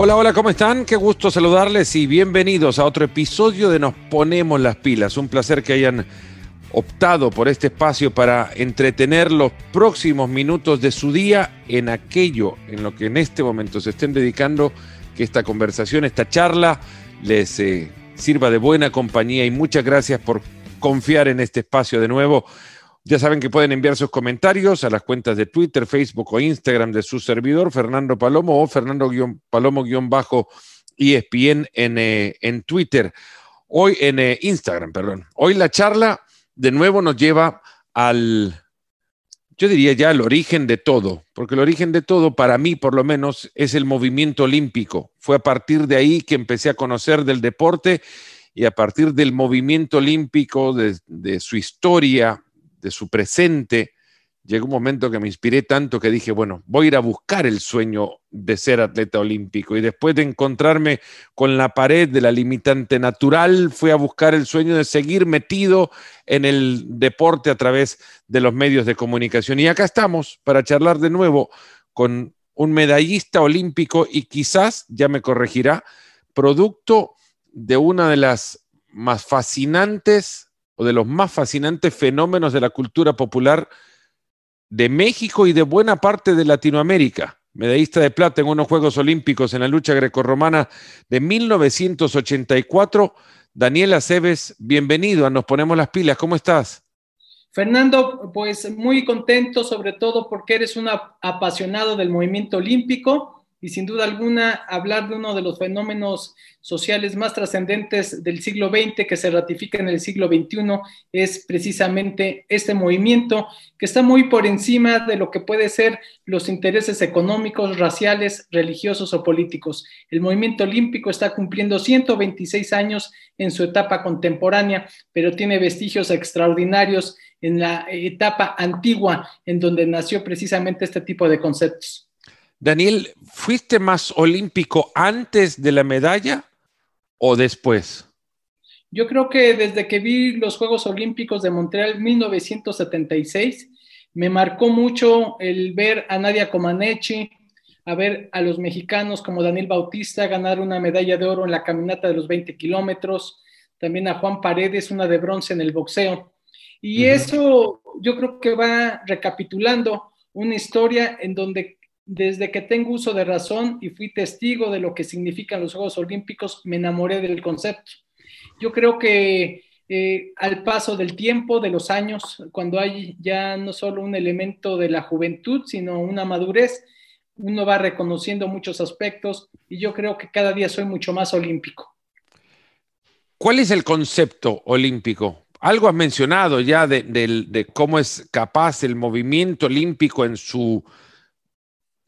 Hola, hola, ¿cómo están? Qué gusto saludarles y bienvenidos a otro episodio de Nos Ponemos las Pilas. Un placer que hayan optado por este espacio para entretener los próximos minutos de su día en aquello en lo que en este momento se estén dedicando, que esta conversación, esta charla les eh, sirva de buena compañía y muchas gracias por confiar en este espacio de nuevo. Ya saben que pueden enviar sus comentarios a las cuentas de Twitter, Facebook o Instagram de su servidor, Fernando Palomo o Fernando-Palomo-ESPN e en, eh, en Twitter. Hoy en eh, Instagram, perdón. Hoy la charla de nuevo nos lleva al, yo diría ya al origen de todo, porque el origen de todo, para mí por lo menos, es el movimiento olímpico. Fue a partir de ahí que empecé a conocer del deporte y a partir del movimiento olímpico, de, de su historia, de su presente, llegó un momento que me inspiré tanto que dije, bueno, voy a ir a buscar el sueño de ser atleta olímpico. Y después de encontrarme con la pared de la limitante natural, fui a buscar el sueño de seguir metido en el deporte a través de los medios de comunicación. Y acá estamos para charlar de nuevo con un medallista olímpico y quizás, ya me corregirá, producto de una de las más fascinantes o de los más fascinantes fenómenos de la cultura popular de México y de buena parte de Latinoamérica. Medallista de plata en unos Juegos Olímpicos en la lucha grecorromana de 1984. Daniel Aceves, bienvenido a Nos Ponemos las Pilas. ¿Cómo estás? Fernando, pues muy contento, sobre todo porque eres un apasionado del movimiento olímpico y sin duda alguna hablar de uno de los fenómenos sociales más trascendentes del siglo XX que se ratifica en el siglo XXI es precisamente este movimiento que está muy por encima de lo que puede ser los intereses económicos, raciales, religiosos o políticos. El movimiento olímpico está cumpliendo 126 años en su etapa contemporánea, pero tiene vestigios extraordinarios en la etapa antigua en donde nació precisamente este tipo de conceptos. Daniel, ¿fuiste más olímpico antes de la medalla o después? Yo creo que desde que vi los Juegos Olímpicos de Montreal 1976, me marcó mucho el ver a Nadia Comaneci, a ver a los mexicanos como Daniel Bautista ganar una medalla de oro en la caminata de los 20 kilómetros, también a Juan Paredes, una de bronce en el boxeo. Y eso yo creo que va recapitulando una historia en donde desde que tengo uso de razón y fui testigo de lo que significan los Juegos Olímpicos, me enamoré del concepto. Yo creo que eh, al paso del tiempo, de los años, cuando hay ya no solo un elemento de la juventud, sino una madurez, uno va reconociendo muchos aspectos y yo creo que cada día soy mucho más olímpico. ¿Cuál es el concepto olímpico? Algo has mencionado ya de cómo es capaz el movimiento olímpico en su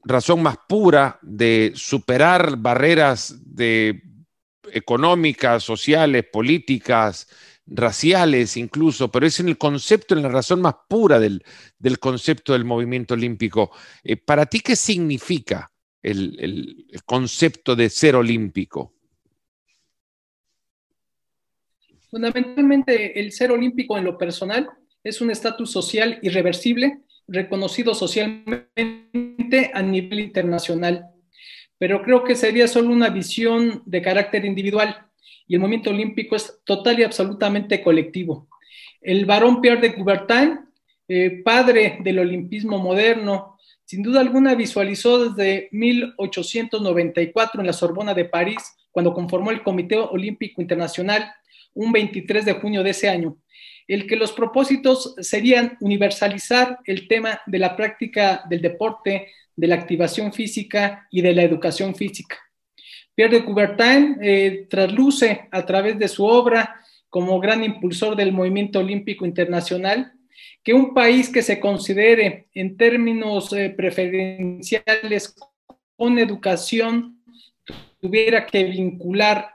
razón más pura de superar barreras de económicas, sociales, políticas, raciales incluso, pero es en el concepto, en la razón más pura del, concepto del movimiento olímpico. Eh, ¿Para ti qué significa el, concepto de ser olímpico? Fundamentalmente, el ser olímpico en lo personal es un estatus social irreversible reconocido socialmente a nivel internacional. Pero creo que sería solo una visión de carácter individual y el movimiento olímpico es total y absolutamente colectivo. El barón Pierre de Coubertin, eh, padre del olimpismo moderno, sin duda alguna visualizó desde 1894 en la Sorbona de París, cuando conformó el Comité Olímpico Internacional, un 23 de junio de ese año, el que los propósitos serían universalizar el tema de la práctica del deporte, de la activación física y de la educación física. Pierre de Coubertin eh, trasluce a través de su obra como gran impulsor del movimiento olímpico internacional que un país que se considere en términos eh, preferenciales con educación tuviera que vincular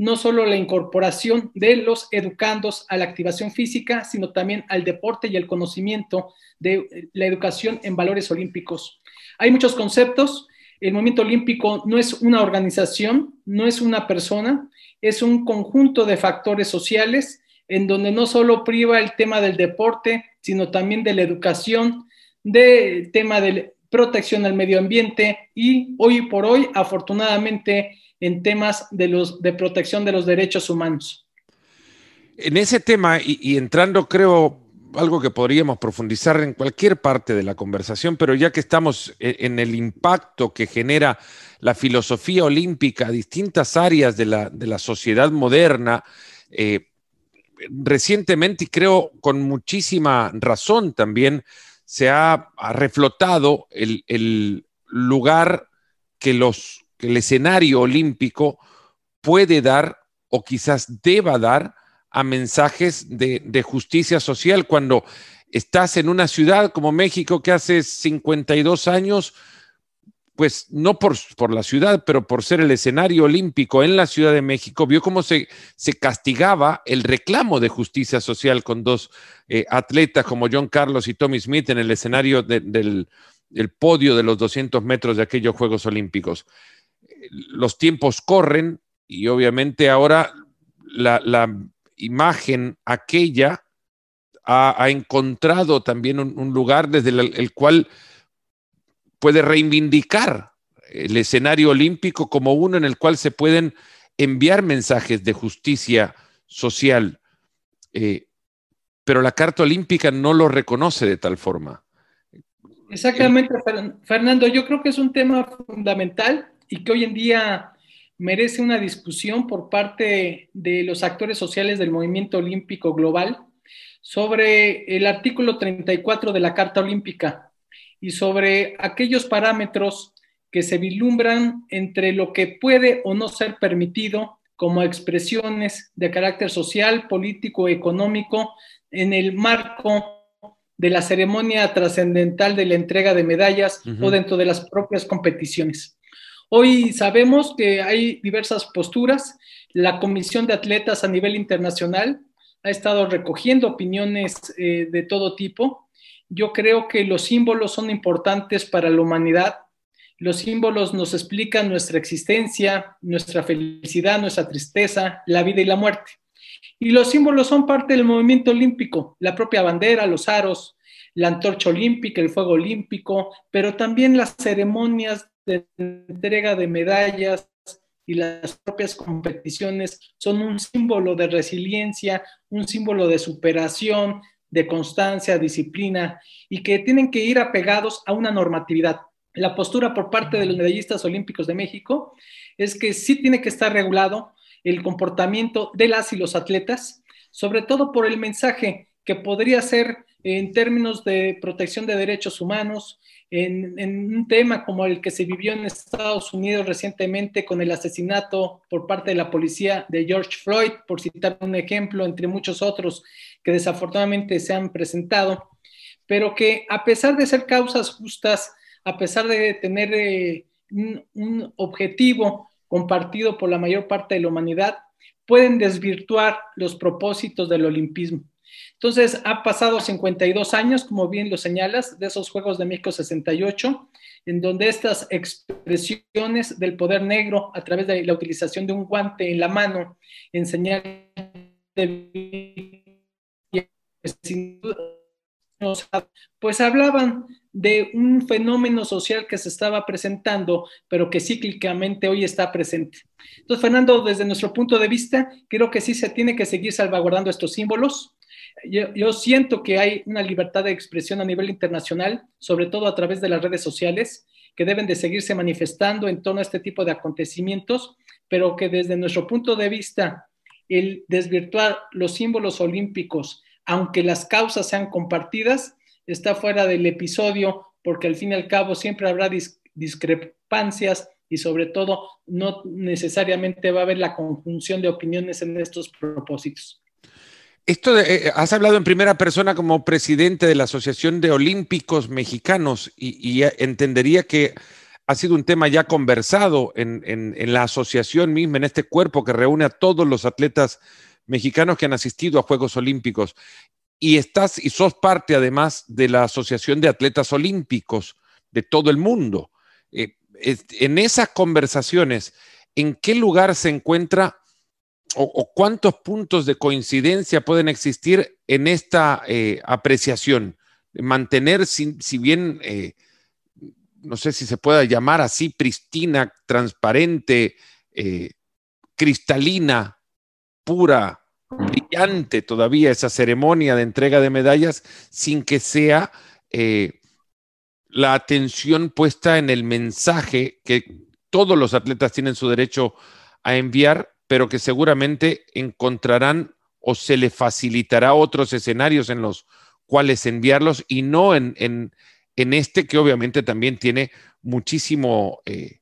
no solo la incorporación de los educandos a la activación física, sino también al deporte y al conocimiento de eh, la educación en valores olímpicos. Hay muchos conceptos. El movimiento olímpico no es una organización, no es una persona, es un conjunto de factores sociales en donde no solo priva el tema del deporte, sino también de la educación, del tema de protección al medio ambiente y hoy por hoy, afortunadamente, en temas de, los, de protección de los derechos humanos. En ese tema, y, entrando creo algo que podríamos profundizar en cualquier parte de la conversación, pero ya que estamos e, en el impacto que genera la filosofía olímpica a distintas áreas de la, sociedad moderna, eh, recientemente, y creo con muchísima razón también, se ha reflotado el lugar que los que el escenario olímpico puede dar o quizás deba dar a mensajes de, justicia social cuando estás en una ciudad como México que hace 52 años pues no por, la ciudad, pero por ser el escenario olímpico en la Ciudad de México, vio cómo se, se castigaba el reclamo de justicia social con dos eh, atletas como John Carlos y Tommy Smith en el escenario del, del, podio de los 200 metros de aquellos Juegos Olímpicos los tiempos corren y obviamente ahora la, imagen aquella ha, encontrado también un, lugar desde el, cual puede reivindicar el escenario olímpico como uno en el cual se pueden enviar mensajes de justicia social. Eh, pero la Carta Olímpica no lo reconoce de tal forma. Exactamente, Fernando. Yo creo que es un tema fundamental y que hoy en día merece una discusión por parte de los actores sociales del movimiento olímpico global sobre el artículo 34 de la Carta Olímpica y sobre aquellos parámetros que se vislumbran entre lo que puede o no ser permitido como expresiones de carácter social, político, económico en el marco de la ceremonia trascendental de la entrega de medallas o dentro de las propias competiciones. Hoy sabemos que hay diversas posturas. La Comisión de Atletas a nivel internacional ha estado recogiendo opiniones eh, de todo tipo. Yo creo que los símbolos son importantes para la humanidad. Los símbolos nos explican nuestra existencia, nuestra felicidad, nuestra tristeza, la vida y la muerte. Y los símbolos son parte del movimiento olímpico, la propia bandera, los aros, la antorcha olímpica, el fuego olímpico, pero también las ceremonias de entrega de medallas y las propias competiciones son un símbolo de resiliencia, un símbolo de superación, de constancia, disciplina y que tienen que ir apegados a una normatividad. La postura por parte de los medallistas olímpicos de México es que sí tiene que estar regulado el comportamiento de las y los atletas, sobre todo por el mensaje que podría ser en términos de protección de derechos humanos, en, un tema como el que se vivió en Estados Unidos recientemente con el asesinato por parte de la policía de George Floyd, por citar un ejemplo entre muchos otros que desafortunadamente se han presentado, pero que a pesar de ser causas justas, a pesar de tener eh, un objetivo compartido por la mayor parte de la humanidad, pueden desvirtuar los propósitos del olimpismo. Entonces, ha pasado 52 años, como bien lo señalas, de esos Juegos de México 68, en donde estas expresiones del poder negro a través de la utilización de un guante en la mano en señal de pues hablaban de un fenómeno social que se estaba presentando, pero que cíclicamente hoy está presente. Entonces, Fernando, desde nuestro punto de vista, creo que sí se tiene que seguir salvaguardando estos símbolos, yo, siento que hay una libertad de expresión a nivel internacional, sobre todo a través de las redes sociales, que deben de seguirse manifestando en torno a este tipo de acontecimientos, pero que desde nuestro punto de vista, el desvirtuar los símbolos olímpicos, aunque las causas sean compartidas, está fuera del episodio, porque al fin y al cabo siempre habrá discrepancias y sobre todo no necesariamente va a haber la conjunción de opiniones en estos propósitos. Esto eh, eh, has hablado en primera persona como presidente de la Asociación de Olímpicos Mexicanos y, eh, entendería que ha sido un tema ya conversado en, la asociación misma, en este cuerpo que reúne a todos los atletas mexicanos que han asistido a Juegos Olímpicos. Y estás y sos parte además de la Asociación de Atletas Olímpicos de todo el mundo. en esas conversaciones, ¿en qué lugar se encuentra o, cuántos puntos de coincidencia pueden existir en esta eh, apreciación? Mantener, si, bien, eh, no sé si se pueda llamar así, pristina, transparente, eh, cristalina, pura, brillante todavía esa ceremonia de entrega de medallas, sin que sea la atención puesta en el mensaje que todos los atletas tienen su derecho a enviar pero que seguramente encontrarán o se le facilitará otros escenarios en los cuales enviarlos y no en, en, este que obviamente también tiene muchísimo, eh,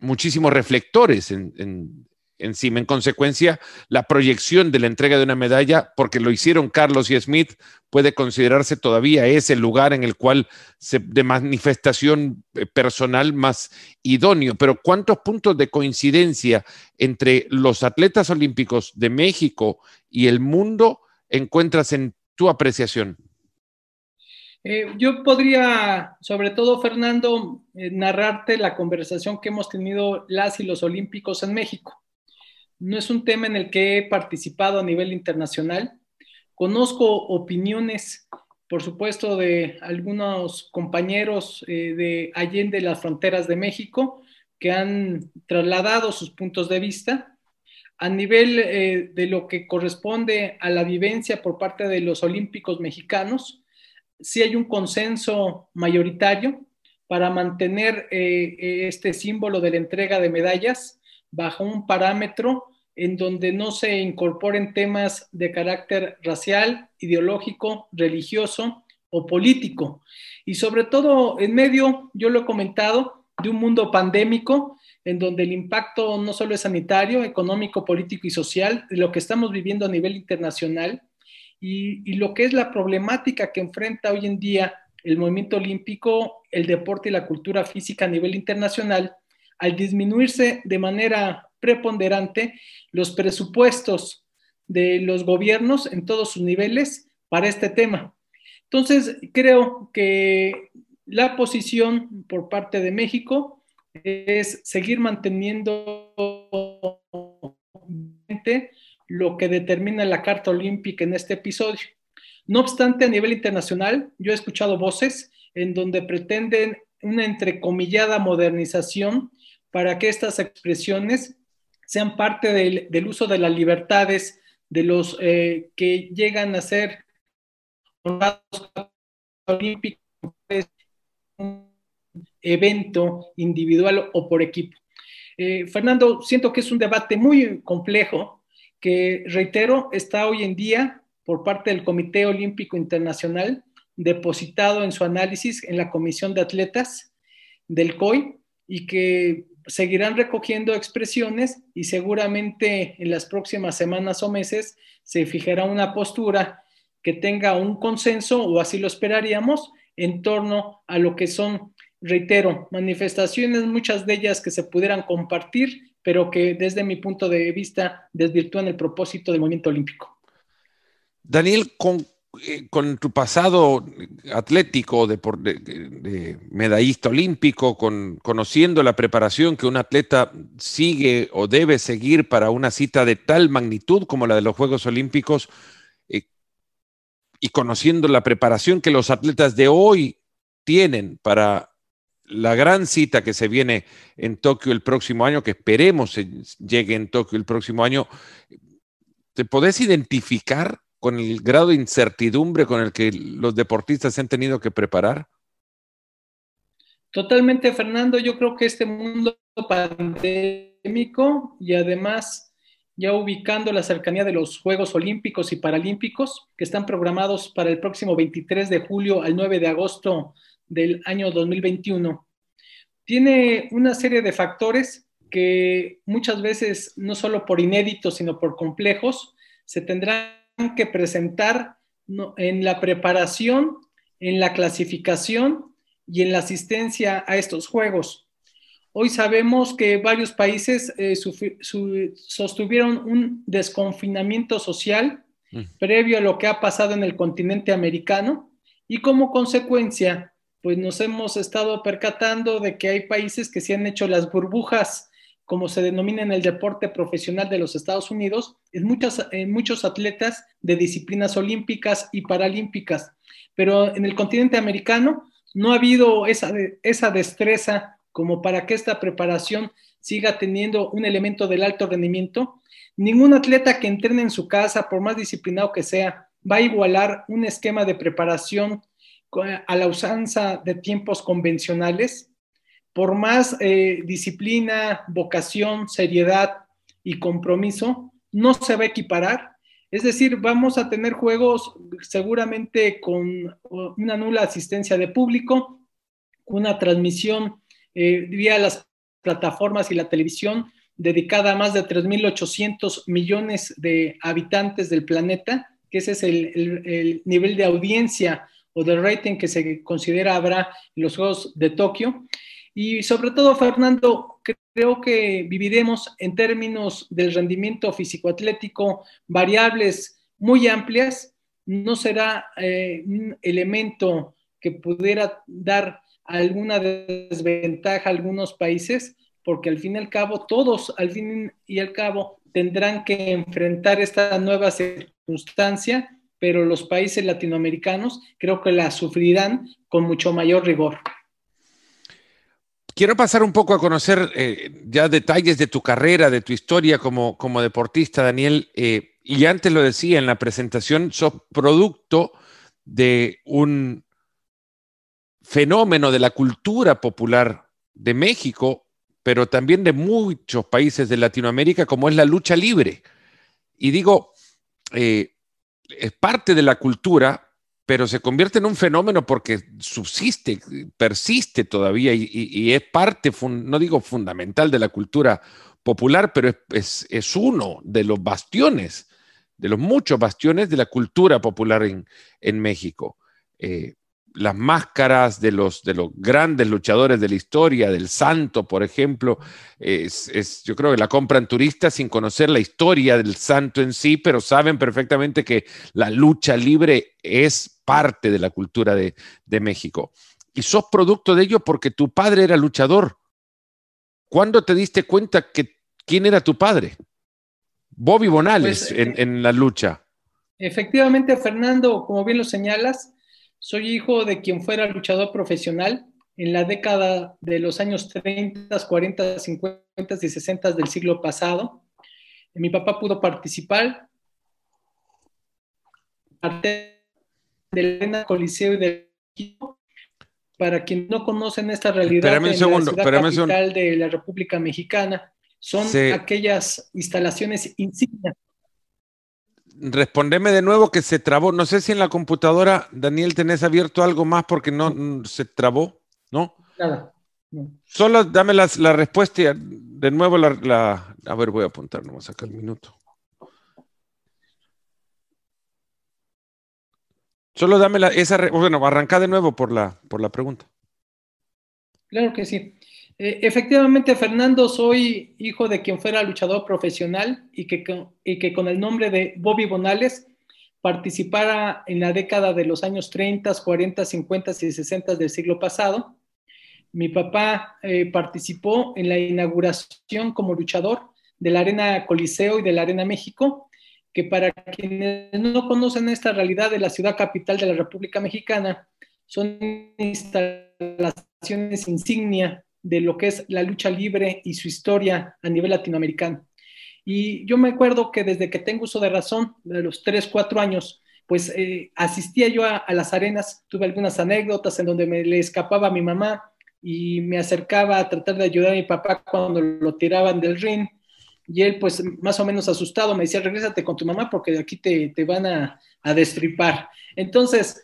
muchísimos reflectores en, encima. En consecuencia, la proyección de la entrega de una medalla, porque lo hicieron Carlos y Smith, puede considerarse todavía ese lugar en el cual se, de manifestación eh, personal más idóneo. Pero ¿cuántos puntos de coincidencia entre los atletas olímpicos de México y el mundo encuentras en tu apreciación? Eh, yo podría, sobre todo, Fernando, eh, narrarte la conversación que hemos tenido las y los olímpicos en México no es un tema en el que he participado a nivel internacional. Conozco opiniones, por supuesto, de algunos compañeros eh, de Allende las Fronteras de México que han trasladado sus puntos de vista. A nivel eh, de lo que corresponde a la vivencia por parte de los olímpicos mexicanos, sí hay un consenso mayoritario para mantener eh, este símbolo de la entrega de medallas bajo un parámetro en donde no se incorporen temas de carácter racial, ideológico, religioso o político. Y sobre todo en medio, yo lo he comentado, de un mundo pandémico en donde el impacto no solo es sanitario, económico, político y social, de lo que estamos viviendo a nivel internacional y, y lo que es la problemática que enfrenta hoy en día el movimiento olímpico, el deporte y la cultura física a nivel internacional, al disminuirse de manera preponderante los presupuestos de los gobiernos en todos sus niveles para este tema. Entonces, creo que la posición por parte de México es seguir manteniendo lo que determina la Carta Olímpica en este episodio. No obstante, a nivel internacional, yo he escuchado voces en donde pretenden una entrecomillada modernización para que estas expresiones sean parte del, uso de las libertades de los eh, que llegan a ser honrados olímpicos un evento individual o por equipo. Eh, Fernando, siento que es un debate muy complejo que, reitero, está hoy en día por parte del Comité Olímpico Internacional depositado en su análisis en la Comisión de Atletas del COI y que seguirán recogiendo expresiones y seguramente en las próximas semanas o meses se fijará una postura que tenga un consenso, o así lo esperaríamos, en torno a lo que son, reitero, manifestaciones, muchas de ellas que se pudieran compartir, pero que desde mi punto de vista desvirtúan el propósito del movimiento olímpico. Daniel, ¿con eh, con tu pasado atlético, de, medallista olímpico, con, conociendo la preparación que un atleta sigue o debe seguir para una cita de tal magnitud como la de los Juegos Olímpicos, eh, y conociendo la preparación que los atletas de hoy tienen para la gran cita que se viene en Tokio el próximo año, que esperemos llegue en Tokio el próximo año, ¿te podés identificar con el grado de incertidumbre con el que los deportistas se han tenido que preparar? Totalmente, Fernando. Yo creo que este mundo pandémico y además ya ubicando la cercanía de los Juegos Olímpicos y Paralímpicos que están programados para el próximo 23 de julio al 9 de agosto del año 2021, tiene una serie de factores que muchas veces, no solo por inéditos, sino por complejos, se tendrán que presentar en la preparación, en la clasificación y en la asistencia a estos Juegos. Hoy sabemos que varios países eh, sostuvieron un desconfinamiento social mm. previo a lo que ha pasado en el continente americano y como consecuencia, pues nos hemos estado percatando de que hay países que se han hecho las burbujas como se denomina en el deporte profesional de los Estados Unidos, en, eh, muchos atletas de disciplinas olímpicas y paralímpicas. Pero en el continente americano no ha habido esa, esa destreza como para que esta preparación siga teniendo un elemento del alto rendimiento. Ningún atleta que entrene en su casa, por más disciplinado que sea, va a igualar un esquema de preparación eh, a la usanza de tiempos convencionales por más eh, disciplina, vocación, seriedad y compromiso, no se va a equiparar. Es decir, vamos a tener juegos seguramente con una nula asistencia de público, una transmisión eh, vía las plataformas y la televisión dedicada a más de 3.800 millones de habitantes del planeta, que ese es el, el nivel de audiencia o de rating que se considera habrá en los Juegos de Tokio. Y sobre todo, Fernando, creo que viviremos en términos del rendimiento físico-atlético variables muy amplias. No será eh, un elemento que pudiera dar alguna desventaja a algunos países, porque al fin y al cabo, todos al fin y al cabo tendrán que enfrentar esta nueva circunstancia, pero los países latinoamericanos creo que la sufrirán con mucho mayor rigor. Quiero pasar un poco a conocer eh, ya detalles de tu carrera, de tu historia como, como deportista, Daniel. Eh, y antes lo decía en la presentación, sos producto de un fenómeno de la cultura popular de México, pero también de muchos países de Latinoamérica, como es la lucha libre. Y digo, eh, es parte de la cultura, pero se convierte en un fenómeno porque subsiste, persiste todavía y, es parte, no digo fundamental de la cultura popular, pero es, uno de los bastiones, de los muchos bastiones de la cultura popular en, México. Eh, las máscaras de los, de los grandes luchadores de la historia, del santo, por ejemplo, yo creo que la compran turistas sin conocer la historia del santo en sí, pero saben perfectamente que la lucha libre es parte de la cultura de, México. Y sos producto de ello porque tu padre era luchador. ¿Cuándo te diste cuenta que quién era tu padre? Bobby Bonales pues, en, en, la lucha. Efectivamente, Fernando, como bien lo señalas, soy hijo de quien fuera luchador profesional en la década de los años 30, 40, 50 y 60 del siglo pasado. Mi papá pudo participar del Elena Coliseo y del equipo Para quien no conocen esta realidad, de la República Mexicana son aquellas instalaciones insignias Respondeme de nuevo que se trabó. No sé si en la computadora, Daniel, tenés abierto algo más porque no mm, se trabó, ¿no? Nada. Solo dame la respuesta eh, de nuevo la, la, A ver, voy a apuntar nomás acá el minuto. Solo dame la, esa, bueno, arranca de nuevo por la, por la pregunta. Claro que sí. Eh, efectivamente, Fernando, soy hijo de quien fuera luchador profesional y que, con, el nombre de Bobby Bonales participara en la década de los años 30, 40, 50 y 60 del siglo pasado. Mi papá eh, participó en la inauguración como luchador de la Arena Coliseo y de la Arena México que para quienes no conocen esta realidad de la ciudad capital de la República Mexicana, son instalaciones insignia de lo que es la lucha libre y su historia a nivel latinoamericano. Y yo me acuerdo que desde que tengo uso de razón, de los 3, 4 años, pues eh, asistía yo a, a, las arenas, tuve algunas anécdotas en donde me le escapaba a mi mamá y me acercaba a tratar de ayudar a mi papá cuando lo tiraban del ring y él pues más o menos asustado me decía, regrésate con tu mamá porque de aquí te, te van a, destripar. Entonces,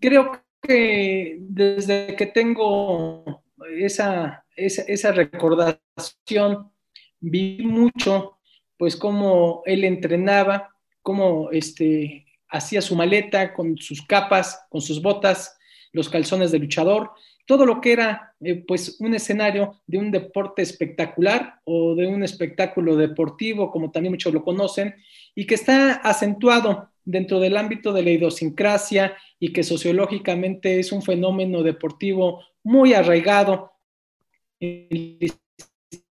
creo que desde que tengo esa, esa, recordación, vi mucho pues cómo él entrenaba, cómo este, hacía su maleta con sus capas, con sus botas, los calzones de luchador todo lo que era eh, pues un escenario de un deporte espectacular o de un espectáculo deportivo, como también muchos lo conocen, y que está acentuado dentro del ámbito de la idiosincrasia y que sociológicamente es un fenómeno deportivo muy arraigado en la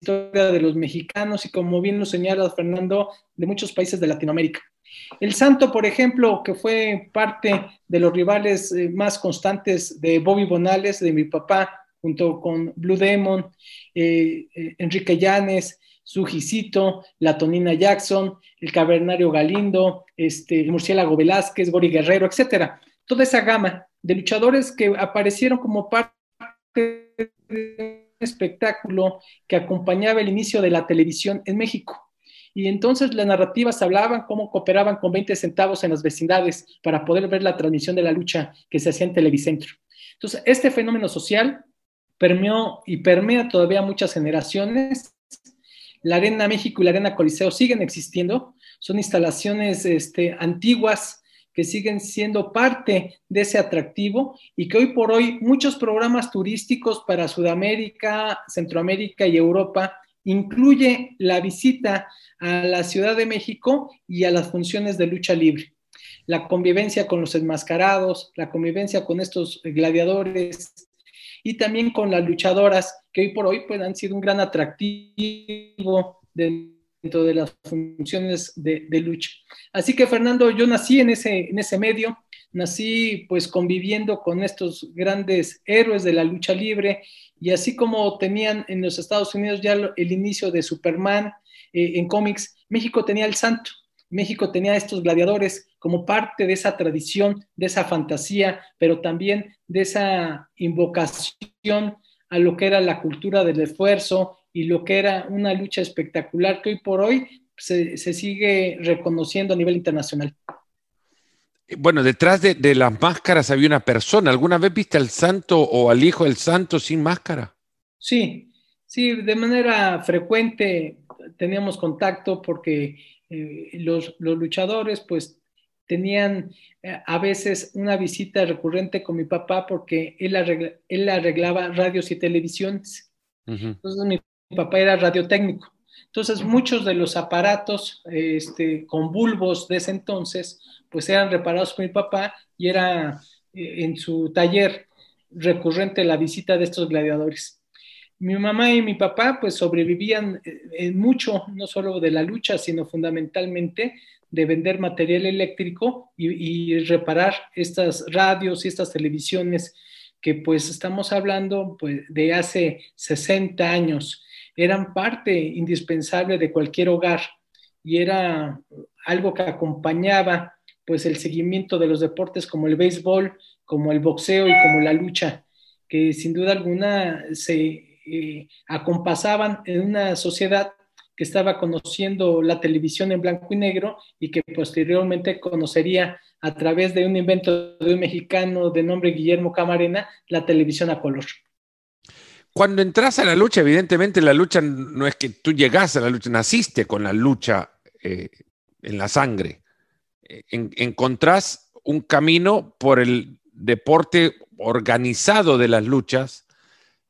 historia de los mexicanos y como bien lo señala Fernando, de muchos países de Latinoamérica. El Santo, por ejemplo, que fue parte de los rivales eh, más constantes de Bobby Bonales, de mi papá, junto con Blue Demon, eh, eh, Enrique Llanes, Sujicito, la Tonina Jackson, el Cavernario Galindo, este, Murciélago Velázquez, Bori Guerrero, etcétera. Toda esa gama de luchadores que aparecieron como parte de un espectáculo que acompañaba el inicio de la televisión en México. Y entonces las narrativas hablaban cómo cooperaban con 20 centavos en las vecindades para poder ver la transmisión de la lucha que se hacía en Televicentro. Entonces, este fenómeno social permeó y permea todavía muchas generaciones. La Arena México y la Arena Coliseo siguen existiendo, son instalaciones este, antiguas que siguen siendo parte de ese atractivo y que hoy por hoy muchos programas turísticos para Sudamérica, Centroamérica y Europa incluye la visita a la Ciudad de México y a las funciones de lucha libre. La convivencia con los enmascarados, la convivencia con estos gladiadores y también con las luchadoras que hoy por hoy pues, han sido un gran atractivo dentro de las funciones de, lucha. Así que Fernando, yo nací en ese, en ese medio, nací pues conviviendo con estos grandes héroes de la lucha libre y así como tenían en los Estados Unidos ya el inicio de Superman eh, en cómics, México tenía el santo, México tenía estos gladiadores como parte de esa tradición, de esa fantasía, pero también de esa invocación a lo que era la cultura del esfuerzo y lo que era una lucha espectacular que hoy por hoy se, se sigue reconociendo a nivel internacional. Bueno, detrás de, las máscaras había una persona. ¿Alguna vez viste al santo o al hijo del santo sin máscara? Sí, sí, de manera frecuente teníamos contacto porque eh, los, luchadores pues tenían eh, a veces una visita recurrente con mi papá porque él, él arreglaba radios y televisiones. Entonces mi papá era radiotécnico. Entonces, muchos de los aparatos este, con bulbos de ese entonces, pues eran reparados por mi papá y era eh, en su taller recurrente la visita de estos gladiadores. Mi mamá y mi papá pues sobrevivían eh, en mucho, no solo de la lucha, sino fundamentalmente de vender material eléctrico y, y reparar estas radios y estas televisiones que pues estamos hablando pues, de hace 60 años eran parte indispensable de cualquier hogar y era algo que acompañaba pues el seguimiento de los deportes como el béisbol, como el boxeo y como la lucha, que sin duda alguna se eh, acompasaban en una sociedad que estaba conociendo la televisión en blanco y negro y que posteriormente conocería a través de un invento de un mexicano de nombre Guillermo Camarena la televisión a color. Cuando entras a la lucha, evidentemente la lucha no es que tú llegas a la lucha, naciste con la lucha eh, en la sangre. Eh, encontrás un camino por el deporte organizado de las luchas,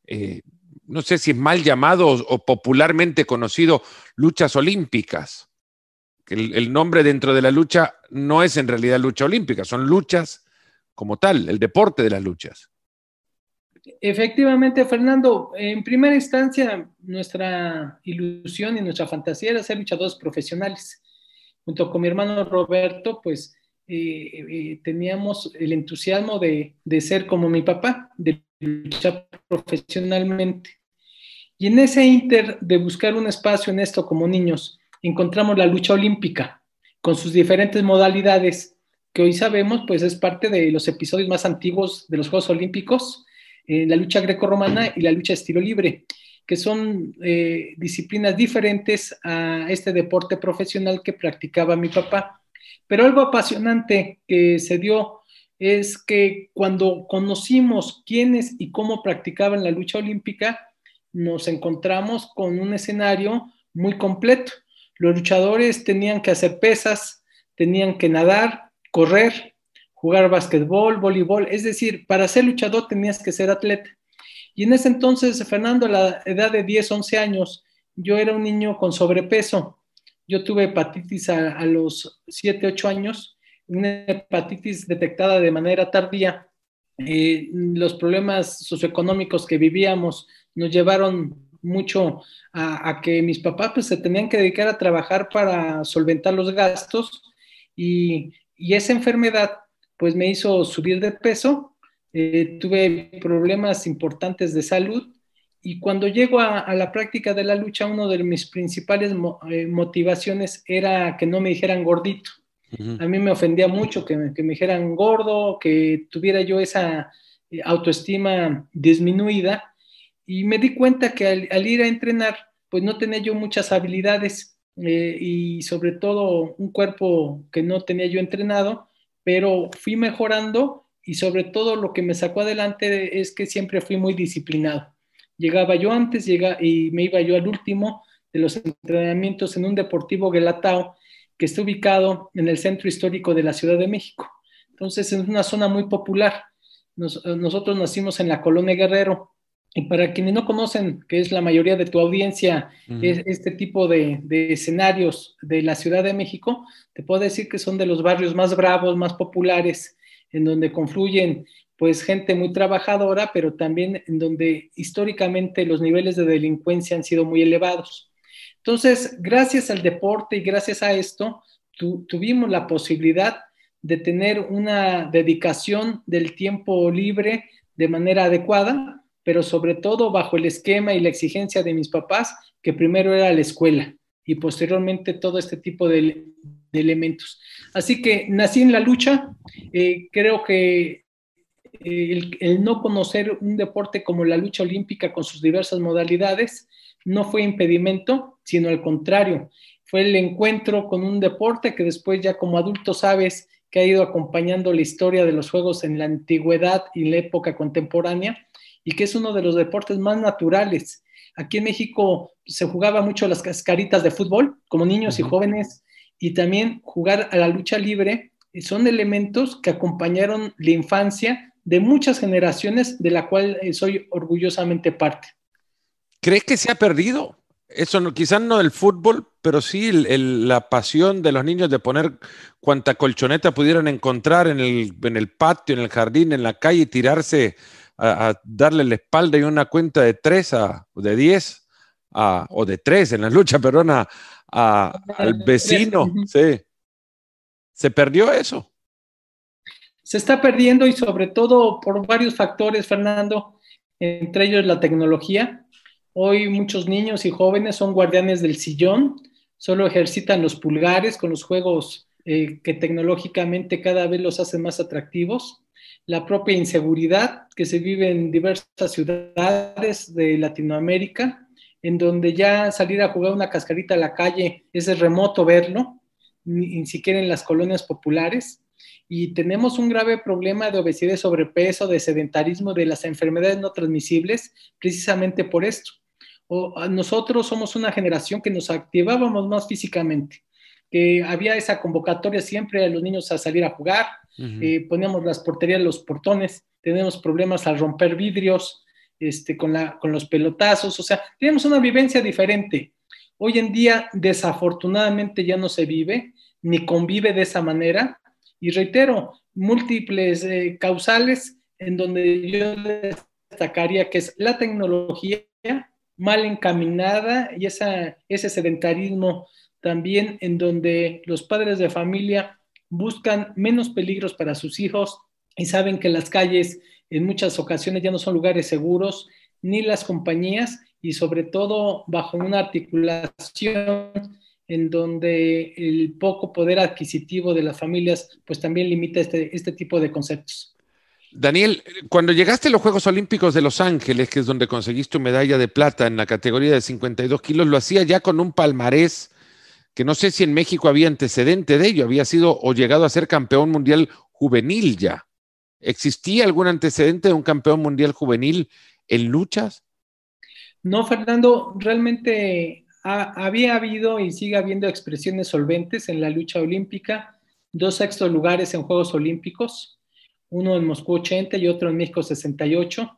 eh, no sé si es mal llamado o, popularmente conocido luchas olímpicas. el, nombre dentro de la lucha no es en realidad lucha olímpica, son luchas como tal, el deporte de las luchas. Efectivamente, Fernando, en primera instancia, nuestra ilusión y nuestra fantasía era ser luchadores profesionales. Junto con mi hermano Roberto, pues eh, eh, teníamos el entusiasmo de, de, ser como mi papá, de luchar profesionalmente. Y en ese inter de buscar un espacio en esto como niños, encontramos la lucha olímpica, con sus diferentes modalidades, que hoy sabemos, pues es parte de los episodios más antiguos de los Juegos Olímpicos eh, la lucha grecorromana y la lucha estilo libre, que son eh, disciplinas diferentes a este deporte profesional que practicaba mi papá. Pero algo apasionante que se dio es que cuando conocimos quiénes y cómo practicaban la lucha olímpica, nos encontramos con un escenario muy completo. Los luchadores tenían que hacer pesas, tenían que nadar, correr, jugar básquetbol, voleibol, es decir, para ser luchador tenías que ser atleta. Y en ese entonces, Fernando, a la edad de 10, 11 años, yo era un niño con sobrepeso. Yo tuve hepatitis a, los 7, 8 años, una hepatitis detectada de manera tardía. Eh, los problemas socioeconómicos que vivíamos nos llevaron mucho a, que mis papás pues, se tenían que dedicar a trabajar para solventar los gastos y, y esa enfermedad pues me hizo subir de peso, eh, tuve problemas importantes de salud y cuando llego a, la práctica de la lucha, una de mis principales eh, motivaciones era que no me dijeran gordito. A mí me ofendía mucho que me, que me, dijeran gordo, que tuviera yo esa eh, autoestima disminuida. Y me di cuenta que al, ir a entrenar, pues no tenía yo muchas habilidades y sobre todo un cuerpo que no tenía yo entrenado pero fui mejorando y sobre todo lo que me sacó adelante es que siempre fui muy disciplinado. Llegaba yo antes llegaba, y me iba yo al último de los entrenamientos en un deportivo gelatao que está ubicado en el centro histórico de la Ciudad de México. Entonces es una zona muy popular. nosotros nacimos en la Colonia Guerrero, y para quienes no conocen, que es la mayoría de tu audiencia, es este tipo de, escenarios de la Ciudad de México, te puedo decir que son de los barrios más bravos, más populares, en donde confluyen pues gente muy trabajadora, pero también en donde históricamente los niveles de delincuencia han sido muy elevados. Entonces, gracias al deporte y gracias a esto, tuvimos la posibilidad de tener una dedicación del tiempo libre de manera adecuada pero sobre todo bajo el esquema y la exigencia de mis papás, que primero era la escuela y posteriormente todo este tipo de, elementos. Así que nací en la lucha, eh, creo que eh, el, el, no conocer un deporte como la lucha olímpica con sus diversas modalidades no fue impedimento, sino al contrario, fue el encuentro con un deporte que después ya como adulto sabes que ha ido acompañando la historia de los Juegos en la antigüedad y la época contemporánea y que es uno de los deportes más naturales. Aquí en México se jugaba mucho las cascaritas de fútbol, como niños y jóvenes, y también jugar a la lucha libre, eh, son elementos que acompañaron la infancia de muchas generaciones de la cual eh, soy orgullosamente parte. ¿Crees que se ha perdido? Eso no, quizás no el fútbol, pero sí la pasión de los niños de poner cuanta colchoneta pudieran encontrar en el, en el patio, en el jardín, en la calle y tirarse a, darle la espalda y una cuenta de 3 a, de 10 o de 3 en la lucha, perdón, al vecino. Se perdió eso. Se está perdiendo y sobre todo por varios factores, Fernando, entre ellos la tecnología. Hoy muchos niños y jóvenes son guardianes del sillón, solo ejercitan los pulgares con los juegos eh, que tecnológicamente cada vez los hacen más atractivos la propia inseguridad que se vive en diversas ciudades de Latinoamérica, en donde ya salir a jugar una cascarita a la calle es remoto verlo, ni, siquiera en las colonias populares. Y tenemos un grave problema de obesidad, sobrepeso, de sedentarismo, de las enfermedades no transmisibles, precisamente por esto. nosotros somos una generación que nos activábamos más físicamente que había esa convocatoria siempre a los niños a salir a jugar, eh, poníamos las porterías, los portones, tenemos problemas al romper vidrios, este, con, la, con los pelotazos, o sea, tenemos una vivencia diferente. Hoy en día, desafortunadamente, ya no se vive ni convive de esa manera. Y reitero, múltiples eh, causales en donde yo destacaría que es la tecnología mal encaminada y esa, ese sedentarismo también en donde los padres de familia buscan menos peligros para sus hijos y saben que las calles en muchas ocasiones ya no son lugares seguros, ni las compañías, y sobre todo bajo una articulación en donde el poco poder adquisitivo de las familias pues también limita este, este tipo de conceptos. Daniel, cuando llegaste a los Juegos Olímpicos de Los Ángeles, que es donde conseguiste tu medalla de plata en la categoría de 52 kilos, lo hacía ya con un palmarés que no sé si en México había antecedente de ello, había sido o llegado a ser campeón mundial juvenil ya. ¿Existía algún antecedente de un campeón mundial juvenil en luchas? No, Fernando, realmente había habido y sigue habiendo expresiones solventes en la lucha olímpica, dos sextos lugares en Juegos Olímpicos, uno en Moscú 80 y otro en México 68.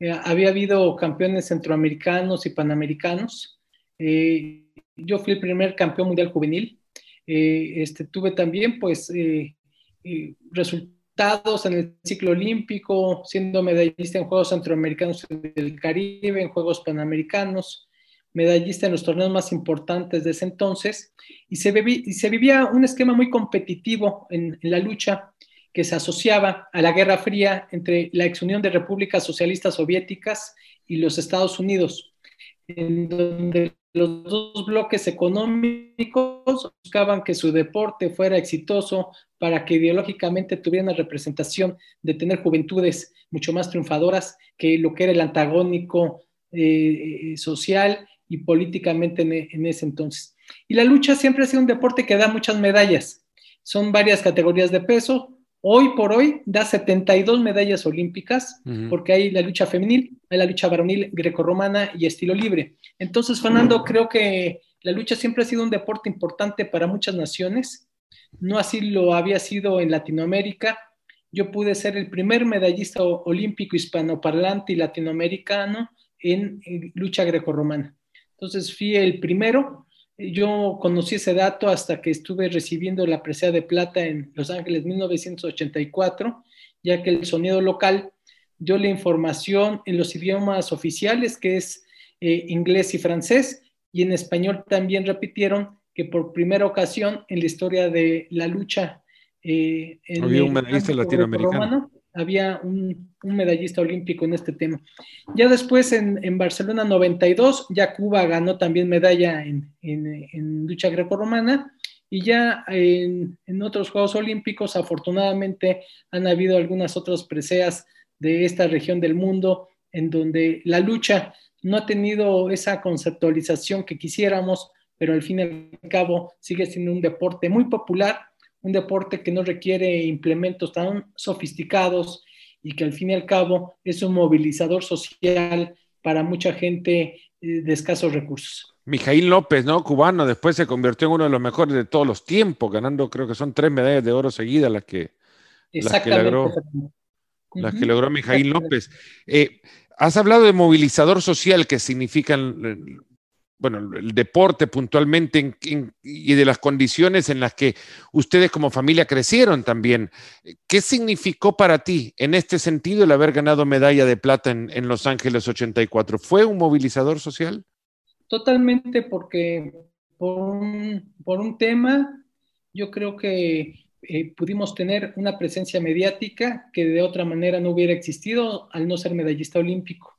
Eh, había habido campeones centroamericanos y panamericanos. Eh, yo fui el primer campeón mundial juvenil. Eh, este, tuve también pues eh, eh, resultados en el ciclo olímpico, siendo medallista en Juegos Centroamericanos del Caribe, en Juegos Panamericanos, medallista en los torneos más importantes de ese entonces, y se, vivía un esquema muy competitivo en, en la lucha que se asociaba a la Guerra Fría entre la ex Unión de Repúblicas Socialistas Soviéticas y los Estados Unidos en donde los dos bloques económicos buscaban que su deporte fuera exitoso para que ideológicamente tuviera la representación de tener juventudes mucho más triunfadoras que lo que era el antagónico eh, social y políticamente e, en ese entonces. Y la lucha siempre ha sido un deporte que da muchas medallas. Son varias categorías de peso, hoy por hoy da 72 medallas olímpicas, porque hay la lucha femenil, hay la lucha varonil grecorromana y estilo libre. Entonces, Fernando, creo que la lucha siempre ha sido un deporte importante para muchas naciones, no así lo había sido en Latinoamérica. Yo pude ser el primer medallista olímpico hispanoparlante y latinoamericano en, en lucha grecorromana. Entonces fui el primero yo conocí ese dato hasta que estuve recibiendo la presea de plata en Los Ángeles 1984, ya que el sonido local dio la información en los idiomas oficiales, que es eh, inglés y francés, y en español también repitieron que por primera ocasión en la historia de la lucha eh, en Había un latinoamericano había un, medallista olímpico en este tema. Ya después en, Barcelona 92, ya Cuba ganó también medalla en, en, en lucha grecorromana y ya en, otros Juegos Olímpicos afortunadamente han habido algunas otras preseas de esta región del mundo en donde la lucha no ha tenido esa conceptualización que quisiéramos, pero al fin y al cabo sigue siendo un deporte muy popular un deporte que no requiere implementos tan sofisticados y que al fin y al cabo es un movilizador social para mucha gente eh, de escasos recursos. Mijail López, ¿no? Cubano, después se convirtió en uno de los mejores de todos los tiempos, ganando creo que son tres medallas de oro seguidas las que, las que logró, que logró Mijail López. Eh, has hablado de movilizador social que significan eh, bueno, el deporte puntualmente y de las condiciones en las que ustedes como familia crecieron también. ¿Qué significó para ti en este sentido el haber ganado medalla de plata en, Los Ángeles 84? ¿Fue un movilizador social? Totalmente, porque por un, tema yo creo que eh, pudimos tener una presencia mediática que de otra manera no hubiera existido al no ser medallista olímpico.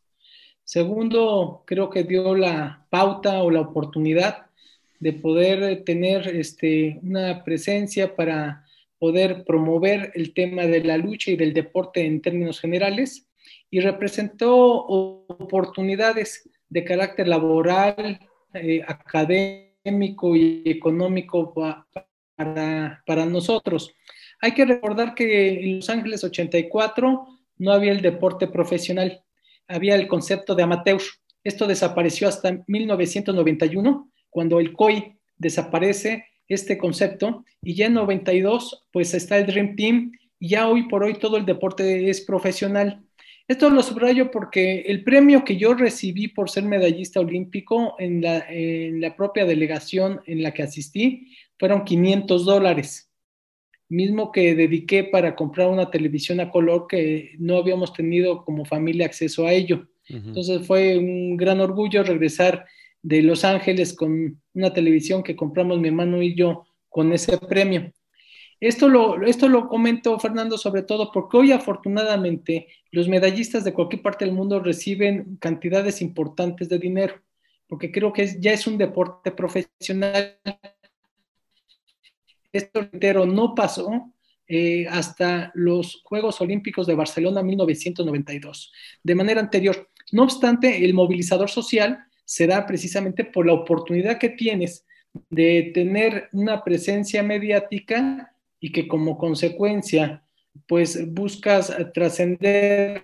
Segundo, creo que dio la pauta o la oportunidad de poder eh, tener este, una presencia para poder promover el tema de la lucha y del deporte en términos generales y representó oportunidades de carácter laboral, eh, académico y económico para, para nosotros. Hay que recordar que en Los Ángeles 84 no había el deporte profesional había el concepto de amateur. Esto desapareció hasta 1991, cuando el COI desaparece este concepto, y ya en 92, pues está el Dream Team, y ya hoy por hoy todo el deporte es profesional. Esto lo subrayo porque el premio que yo recibí por ser medallista olímpico en la, en la propia delegación en la que asistí fueron 500 dólares mismo que dediqué para comprar una televisión a color que no habíamos tenido como familia acceso a ello. Entonces fue un gran orgullo regresar de Los Ángeles con una televisión que compramos mi hermano y yo con ese premio. Esto lo, esto lo comento, Fernando, sobre todo porque hoy afortunadamente los medallistas de cualquier parte del mundo reciben cantidades importantes de dinero, porque creo que ya es un deporte profesional esto, entero no pasó eh, hasta los Juegos Olímpicos de Barcelona 1992, de manera anterior. No obstante, el movilizador social será precisamente por la oportunidad que tienes de tener una presencia mediática y que como consecuencia, pues buscas trascender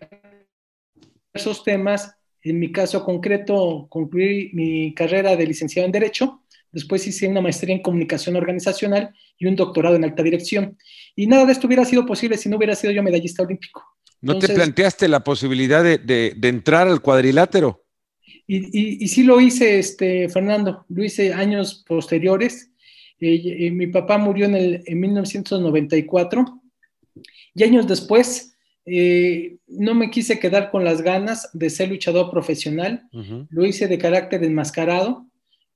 esos temas. En mi caso concreto, concluí mi carrera de licenciado en Derecho, después hice una maestría en Comunicación Organizacional y un doctorado en alta dirección. Y nada de esto hubiera sido posible si no hubiera sido yo medallista olímpico. ¿No te planteaste la posibilidad de, entrar al cuadrilátero? Y, y, sí lo hice, este, Fernando, lo hice años posteriores. Eh, mi papá murió en, el, en 1994 y años después eh, no me quise quedar con las ganas de ser luchador profesional. Lo hice de carácter enmascarado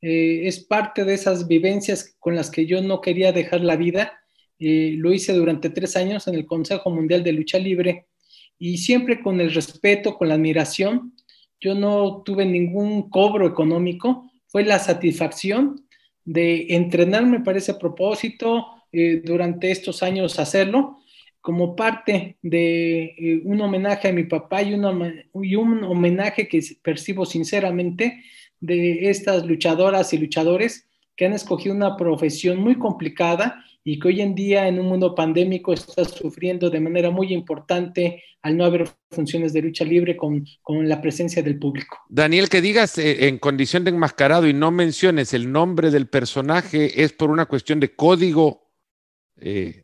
eh, es parte de esas vivencias con las que yo no quería dejar la vida. Eh, lo hice durante tres años en el Consejo Mundial de Lucha Libre y siempre con el respeto, con la admiración. Yo no tuve ningún cobro económico, fue la satisfacción de entrenarme para ese propósito, eh, durante estos años hacerlo, como parte de un homenaje a mi papá y un homenaje que percibo sinceramente de estas luchadoras y luchadores que han escogido una profesión muy complicada y que hoy en día en un mundo pandémico está sufriendo de manera muy importante al no haber funciones de lucha libre con, la presencia del público. Daniel, que digas eh, en condición de enmascarado y no menciones el nombre del personaje, ¿es por una cuestión de código eh,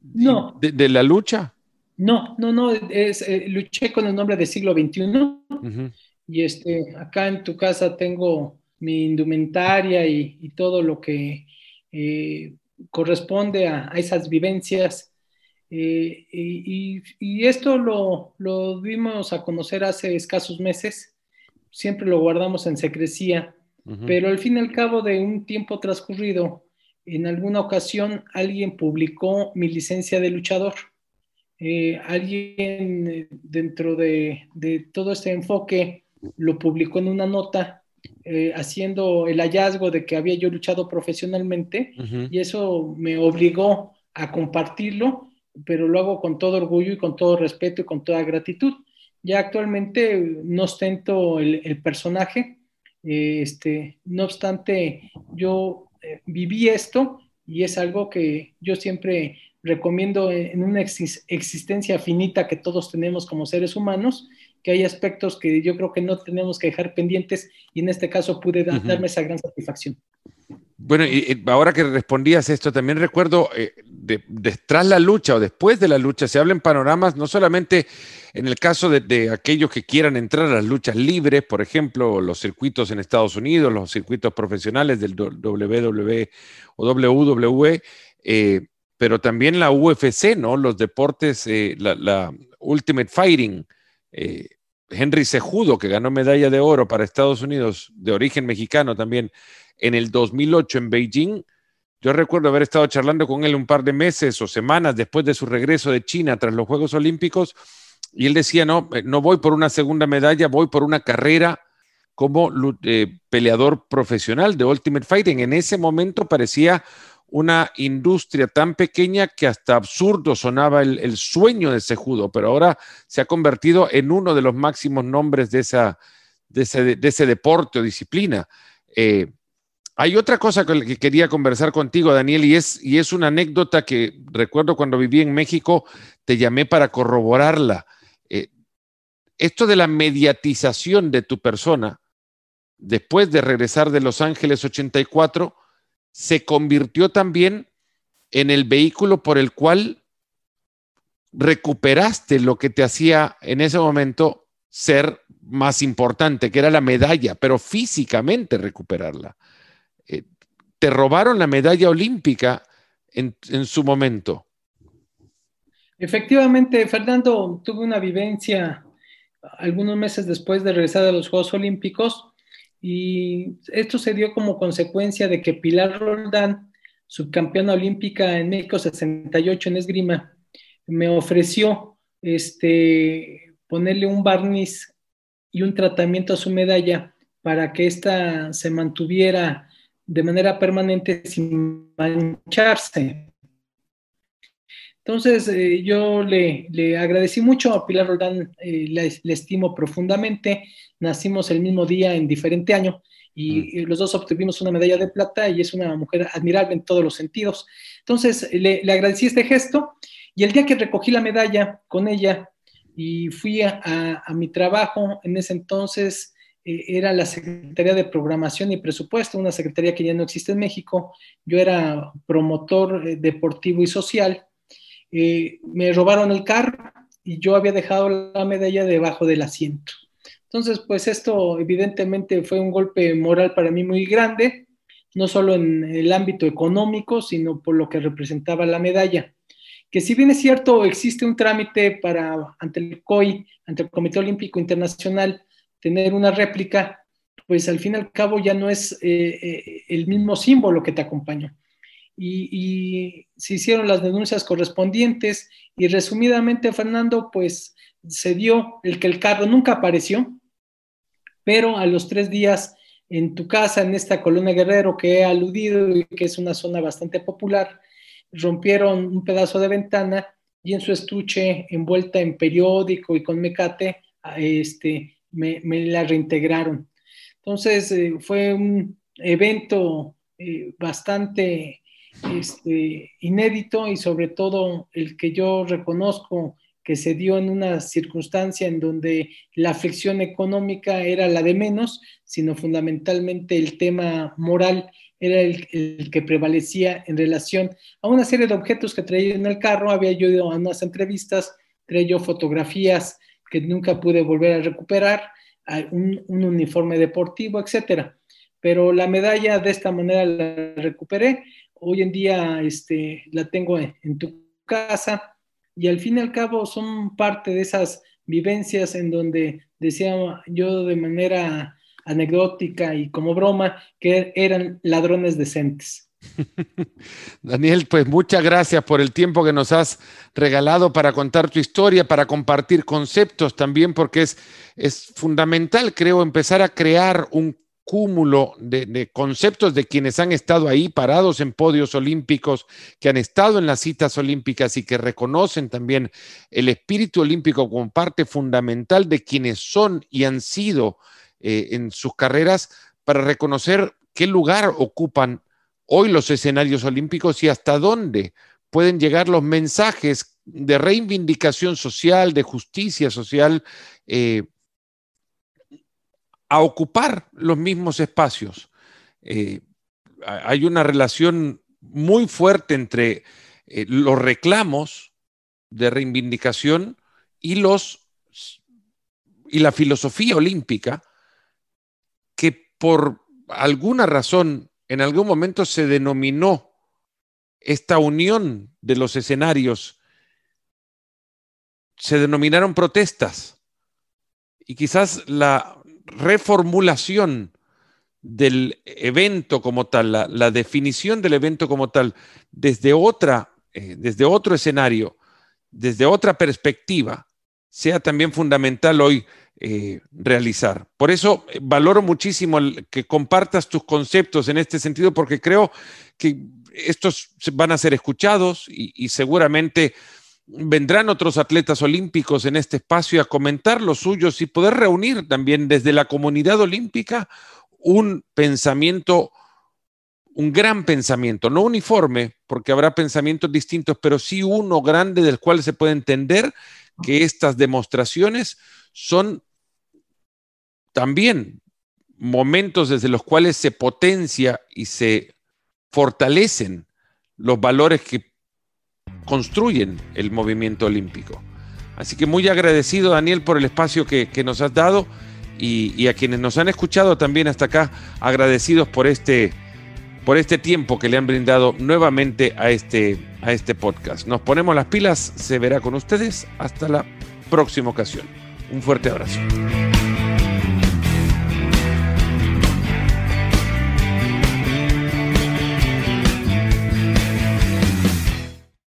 de, la lucha? No, no, no, es, eh, luché con el nombre del siglo XXI y este, acá en tu casa tengo mi indumentaria y, todo lo que eh, corresponde a, esas vivencias. Eh, y, esto lo, lo dimos a conocer hace escasos meses, siempre lo guardamos en secrecía, pero al fin y al cabo de un tiempo transcurrido, en alguna ocasión alguien publicó mi licencia de luchador. Eh, alguien dentro de, de, todo este enfoque lo publicó en una nota eh, haciendo el hallazgo de que había yo luchado profesionalmente y eso me obligó a compartirlo, pero lo hago con todo orgullo y con todo respeto y con toda gratitud. Ya actualmente no ostento el, personaje, eh, este, no obstante yo eh, viví esto y es algo que yo siempre recomiendo en una existencia finita que todos tenemos como seres humanos, que hay aspectos que yo creo que no tenemos que dejar pendientes y en este caso pude darme esa gran satisfacción. Bueno, y, ahora que respondías esto, también recuerdo, eh, tras la lucha o después de la lucha, se hablan panoramas, no solamente en el caso de, aquellos que quieran entrar a las luchas libres, por ejemplo, los circuitos en Estados Unidos, los circuitos profesionales del WWE o WWE, eh, pero también la UFC, ¿no? Los deportes, eh, la, Ultimate Fighting, eh, Henry sejudo que ganó medalla de oro para Estados Unidos, de origen mexicano también, en el 2008 en Beijing. Yo recuerdo haber estado charlando con él un par de meses o semanas después de su regreso de China tras los Juegos Olímpicos y él decía, no, eh, no voy por una segunda medalla, voy por una carrera como eh, peleador profesional de Ultimate Fighting. En ese momento parecía una industria tan pequeña que hasta absurdo sonaba el, sueño de ese judo, pero ahora se ha convertido en uno de los máximos nombres de, ese, deporte o disciplina. Eh, hay otra cosa que quería conversar contigo, Daniel, y es, y una anécdota que recuerdo cuando viví en México, te llamé para corroborarla. Eh, esto de la mediatización de tu persona, después de regresar de Los Ángeles 84, se convirtió también en el vehículo por el cual recuperaste lo que te hacía en ese momento ser más importante, que era la medalla, pero físicamente recuperarla. Eh, te robaron la medalla olímpica en, en su momento. Efectivamente, Fernando, tuve una vivencia algunos meses después de regresar a los Juegos Olímpicos y esto se dio como consecuencia de que Pilar Roldán, subcampeona olímpica en México 68 en esgrima, me ofreció este, ponerle un barniz y un tratamiento a su medalla para que ésta se mantuviera de manera permanente sin mancharse. Entonces, eh, yo le, agradecí mucho a Pilar Roldán, eh, le la, estimo profundamente, nacimos el mismo día en diferente año y mm. eh, los dos obtuvimos una medalla de plata y es una mujer admirable en todos los sentidos. Entonces, le, agradecí este gesto y el día que recogí la medalla con ella y fui a, mi trabajo, en ese entonces era la Secretaría de Programación y Presupuesto, una secretaría que ya no existe en México, yo era promotor deportivo y social eh, me robaron el carro y yo había dejado la medalla debajo del asiento. Entonces, pues esto evidentemente fue un golpe moral para mí muy grande, no solo en el ámbito económico, sino por lo que representaba la medalla. Que si bien es cierto, existe un trámite para ante el COI, ante el Comité Olímpico Internacional, tener una réplica, pues al fin y al cabo ya no es eh, eh, el mismo símbolo que te acompañó y, se hicieron las denuncias correspondientes y resumidamente, Fernando, pues se dio el que el carro nunca apareció, pero a los tres días en tu casa, en esta colonia Guerrero que he aludido y que es una zona bastante popular, rompieron un pedazo de ventana y en su estuche, envuelta en periódico y con mecate, este, me, la reintegraron. Entonces eh, fue un evento eh, bastante este, inédito y sobre todo el que yo reconozco que se dio en una circunstancia en donde la aflicción económica era la de menos, sino fundamentalmente el tema moral era el, que prevalecía en relación a una serie de objetos que traía en el carro. Había yo ido a unas entrevistas, traía yo fotografías que nunca pude volver a recuperar, un, un uniforme deportivo, etcétera. Pero la medalla de esta manera la recuperé hoy en día este, la tengo en, tu casa y al fin y al cabo son parte de esas vivencias en donde decía yo de manera anecdótica y como broma que eran ladrones decentes. Daniel, pues muchas gracias por el tiempo que nos has regalado para contar tu historia, para compartir conceptos también, porque es, es fundamental, creo, empezar a crear un cúmulo de, conceptos de quienes han estado ahí parados en podios olímpicos, que han estado en las citas olímpicas y que reconocen también el espíritu olímpico como parte fundamental de quienes son y han sido eh, en sus carreras para reconocer qué lugar ocupan hoy los escenarios olímpicos y hasta dónde pueden llegar los mensajes de reivindicación social, de justicia social, eh, a ocupar los mismos espacios. Eh, hay una relación muy fuerte entre eh, los reclamos de reivindicación y, los, y la filosofía olímpica que por alguna razón en algún momento se denominó esta unión de los escenarios, se denominaron protestas. Y quizás la reformulación del evento como tal, la, definición del evento como tal, desde, otra, eh, desde otro escenario, desde otra perspectiva, sea también fundamental hoy eh, realizar. Por eso eh, valoro muchísimo que compartas tus conceptos en este sentido, porque creo que estos van a ser escuchados y seguramente vendrán otros atletas olímpicos en este espacio a comentar los suyos y poder reunir también desde la comunidad olímpica un pensamiento, un gran pensamiento, no uniforme, porque habrá pensamientos distintos, pero sí uno grande del cual se puede entender que estas demostraciones son también momentos desde los cuales se potencia y se fortalecen los valores que construyen el movimiento olímpico. Así que muy agradecido, Daniel, por el espacio que, nos has dado y, y, a quienes nos han escuchado también hasta acá, agradecidos por este, por este tiempo que le han brindado nuevamente a este, a este podcast. Nos ponemos las pilas, se verá con ustedes hasta la próxima ocasión. Un fuerte abrazo.